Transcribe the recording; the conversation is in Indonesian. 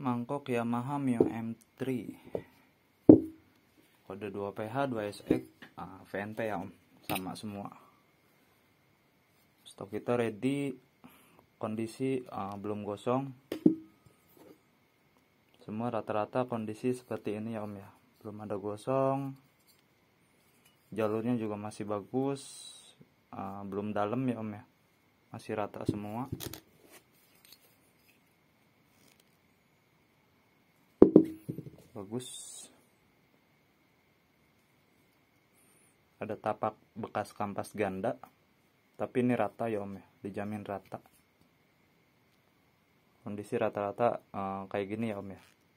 mangkok Yamaha Mio M3 kode 2 PH 2 SX ah, VNP ya om sama semua stok kita ready kondisi ah, belum gosong semua rata-rata kondisi seperti ini ya om ya belum ada gosong jalurnya juga masih bagus ah, belum dalam ya om ya masih rata semua bagus ada tapak bekas kampas ganda tapi ini rata ya om ya dijamin rata kondisi rata-rata uh, kayak gini ya om ya